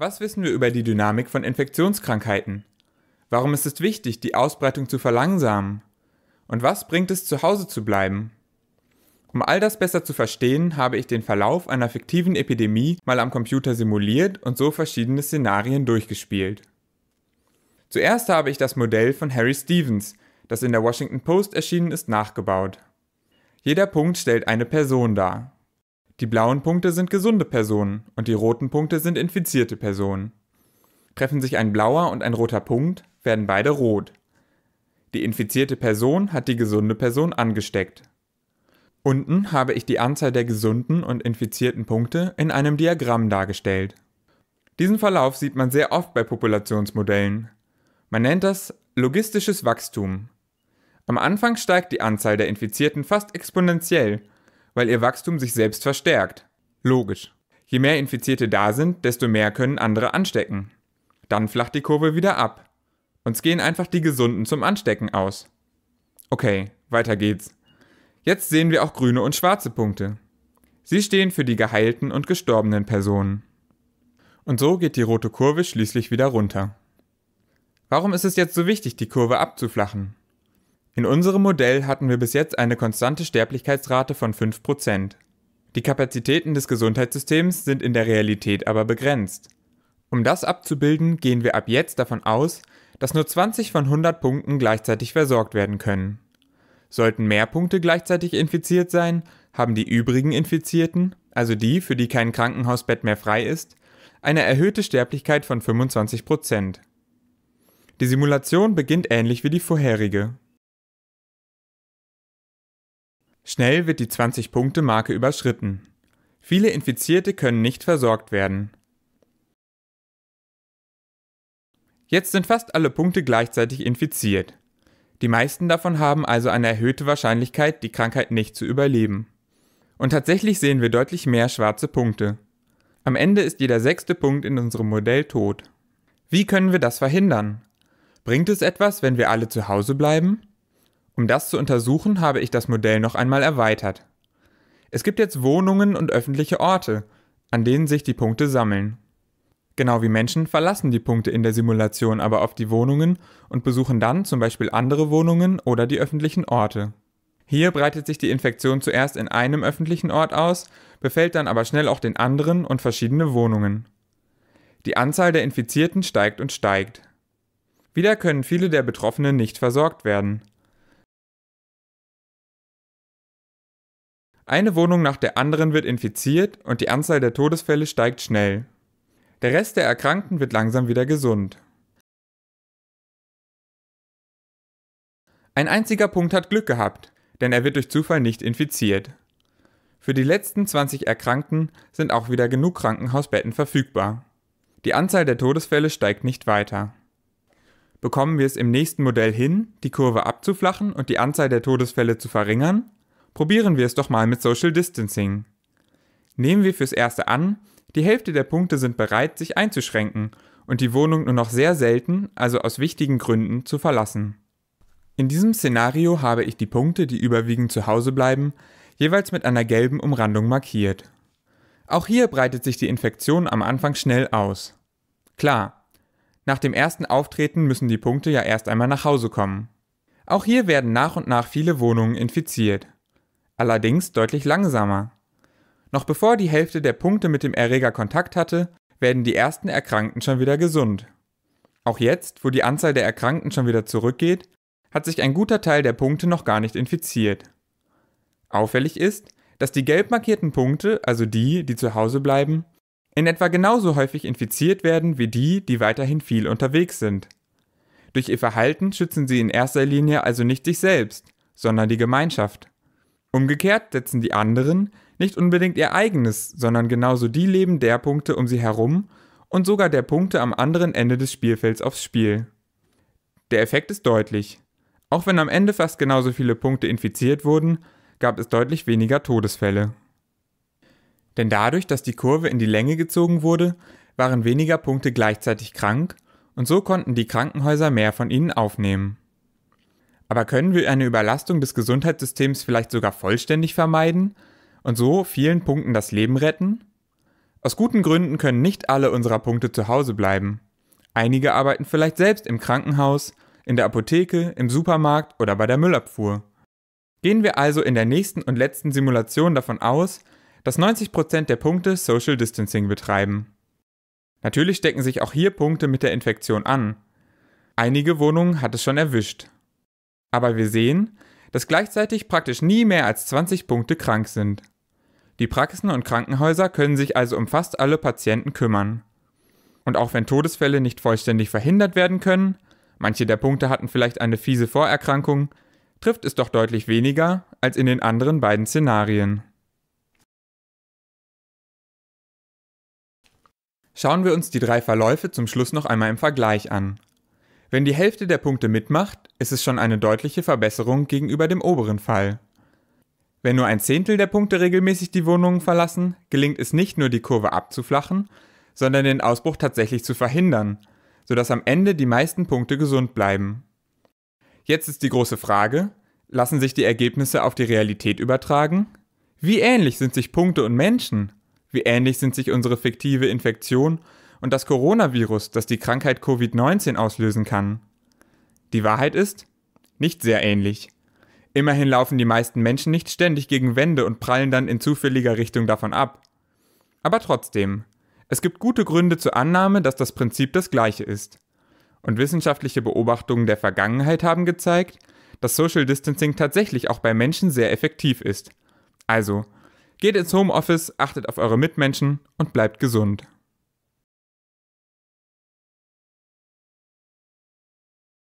Was wissen wir über die Dynamik von Infektionskrankheiten? Warum ist es wichtig, die Ausbreitung zu verlangsamen? Und was bringt es, zu Hause zu bleiben? Um all das besser zu verstehen, habe ich den Verlauf einer fiktiven Epidemie mal am Computer simuliert und so verschiedene Szenarien durchgespielt. Zuerst habe ich das Modell von Harry Stevens, das in der Washington Post erschienen ist, nachgebaut. Jeder Punkt stellt eine Person dar. Die blauen Punkte sind gesunde Personen und die roten Punkte sind infizierte Personen. Treffen sich ein blauer und ein roter Punkt, werden beide rot. Die infizierte Person hat die gesunde Person angesteckt. Unten habe ich die Anzahl der gesunden und infizierten Punkte in einem Diagramm dargestellt. Diesen Verlauf sieht man sehr oft bei Populationsmodellen. Man nennt das logistisches Wachstum. Am Anfang steigt die Anzahl der Infizierten fast exponentiell weil ihr Wachstum sich selbst verstärkt. Logisch. Je mehr Infizierte da sind, desto mehr können andere anstecken. Dann flacht die Kurve wieder ab. Uns gehen einfach die Gesunden zum Anstecken aus. Okay, weiter geht's. Jetzt sehen wir auch grüne und schwarze Punkte. Sie stehen für die geheilten und gestorbenen Personen. Und so geht die rote Kurve schließlich wieder runter. Warum ist es jetzt so wichtig, die Kurve abzuflachen? In unserem Modell hatten wir bis jetzt eine konstante Sterblichkeitsrate von 5%. Die Kapazitäten des Gesundheitssystems sind in der Realität aber begrenzt. Um das abzubilden, gehen wir ab jetzt davon aus, dass nur 20 von 100 Punkten gleichzeitig versorgt werden können. Sollten mehr Punkte gleichzeitig infiziert sein, haben die übrigen Infizierten, also die, für die kein Krankenhausbett mehr frei ist, eine erhöhte Sterblichkeit von 25%. Die Simulation beginnt ähnlich wie die vorherige. Schnell wird die 20-Punkte-Marke überschritten. Viele Infizierte können nicht versorgt werden. Jetzt sind fast alle Punkte gleichzeitig infiziert. Die meisten davon haben also eine erhöhte Wahrscheinlichkeit, die Krankheit nicht zu überleben. Und tatsächlich sehen wir deutlich mehr schwarze Punkte. Am Ende ist jeder sechste Punkt in unserem Modell tot. Wie können wir das verhindern? Bringt es etwas, wenn wir alle zu Hause bleiben? Um das zu untersuchen, habe ich das Modell noch einmal erweitert. Es gibt jetzt Wohnungen und öffentliche Orte, an denen sich die Punkte sammeln. Genau wie Menschen verlassen die Punkte in der Simulation aber auf die Wohnungen und besuchen dann zum Beispiel andere Wohnungen oder die öffentlichen Orte. Hier breitet sich die Infektion zuerst in einem öffentlichen Ort aus, befällt dann aber schnell auch den anderen und verschiedene Wohnungen. Die Anzahl der Infizierten steigt und steigt. Wieder können viele der Betroffenen nicht versorgt werden. Eine Wohnung nach der anderen wird infiziert und die Anzahl der Todesfälle steigt schnell. Der Rest der Erkrankten wird langsam wieder gesund. Ein einziger Punkt hat Glück gehabt, denn er wird durch Zufall nicht infiziert. Für die letzten 20 Erkrankten sind auch wieder genug Krankenhausbetten verfügbar. Die Anzahl der Todesfälle steigt nicht weiter. Bekommen wir es im nächsten Modell hin, die Kurve abzuflachen und die Anzahl der Todesfälle zu verringern? Probieren wir es doch mal mit Social Distancing. Nehmen wir fürs Erste an, die Hälfte der Punkte sind bereit, sich einzuschränken und die Wohnung nur noch sehr selten, also aus wichtigen Gründen, zu verlassen. In diesem Szenario habe ich die Punkte, die überwiegend zu Hause bleiben, jeweils mit einer gelben Umrandung markiert. Auch hier breitet sich die Infektion am Anfang schnell aus. Klar, nach dem ersten Auftreten müssen die Punkte ja erst einmal nach Hause kommen. Auch hier werden nach und nach viele Wohnungen infiziert allerdings deutlich langsamer. Noch bevor die Hälfte der Punkte mit dem Erreger Kontakt hatte, werden die ersten Erkrankten schon wieder gesund. Auch jetzt, wo die Anzahl der Erkrankten schon wieder zurückgeht, hat sich ein guter Teil der Punkte noch gar nicht infiziert. Auffällig ist, dass die gelb markierten Punkte, also die, die zu Hause bleiben, in etwa genauso häufig infiziert werden wie die, die weiterhin viel unterwegs sind. Durch ihr Verhalten schützen sie in erster Linie also nicht sich selbst, sondern die Gemeinschaft. Umgekehrt setzen die anderen nicht unbedingt ihr eigenes, sondern genauso die Leben der Punkte um sie herum und sogar der Punkte am anderen Ende des Spielfelds aufs Spiel. Der Effekt ist deutlich. Auch wenn am Ende fast genauso viele Punkte infiziert wurden, gab es deutlich weniger Todesfälle. Denn dadurch, dass die Kurve in die Länge gezogen wurde, waren weniger Punkte gleichzeitig krank und so konnten die Krankenhäuser mehr von ihnen aufnehmen. Aber können wir eine Überlastung des Gesundheitssystems vielleicht sogar vollständig vermeiden und so vielen Punkten das Leben retten? Aus guten Gründen können nicht alle unserer Punkte zu Hause bleiben. Einige arbeiten vielleicht selbst im Krankenhaus, in der Apotheke, im Supermarkt oder bei der Müllabfuhr. Gehen wir also in der nächsten und letzten Simulation davon aus, dass 90% der Punkte Social Distancing betreiben. Natürlich stecken sich auch hier Punkte mit der Infektion an. Einige Wohnungen hat es schon erwischt. Aber wir sehen, dass gleichzeitig praktisch nie mehr als 20 Punkte krank sind. Die Praxen und Krankenhäuser können sich also um fast alle Patienten kümmern. Und auch wenn Todesfälle nicht vollständig verhindert werden können, manche der Punkte hatten vielleicht eine fiese Vorerkrankung, trifft es doch deutlich weniger als in den anderen beiden Szenarien. Schauen wir uns die drei Verläufe zum Schluss noch einmal im Vergleich an. Wenn die Hälfte der Punkte mitmacht, ist es schon eine deutliche Verbesserung gegenüber dem oberen Fall. Wenn nur ein Zehntel der Punkte regelmäßig die Wohnungen verlassen, gelingt es nicht nur die Kurve abzuflachen, sondern den Ausbruch tatsächlich zu verhindern, sodass am Ende die meisten Punkte gesund bleiben. Jetzt ist die große Frage, lassen sich die Ergebnisse auf die Realität übertragen? Wie ähnlich sind sich Punkte und Menschen? Wie ähnlich sind sich unsere fiktive Infektion und das Coronavirus, das die Krankheit Covid-19 auslösen kann? Die Wahrheit ist, nicht sehr ähnlich. Immerhin laufen die meisten Menschen nicht ständig gegen Wände und prallen dann in zufälliger Richtung davon ab. Aber trotzdem, es gibt gute Gründe zur Annahme, dass das Prinzip das gleiche ist. Und wissenschaftliche Beobachtungen der Vergangenheit haben gezeigt, dass Social Distancing tatsächlich auch bei Menschen sehr effektiv ist. Also, geht ins Homeoffice, achtet auf eure Mitmenschen und bleibt gesund.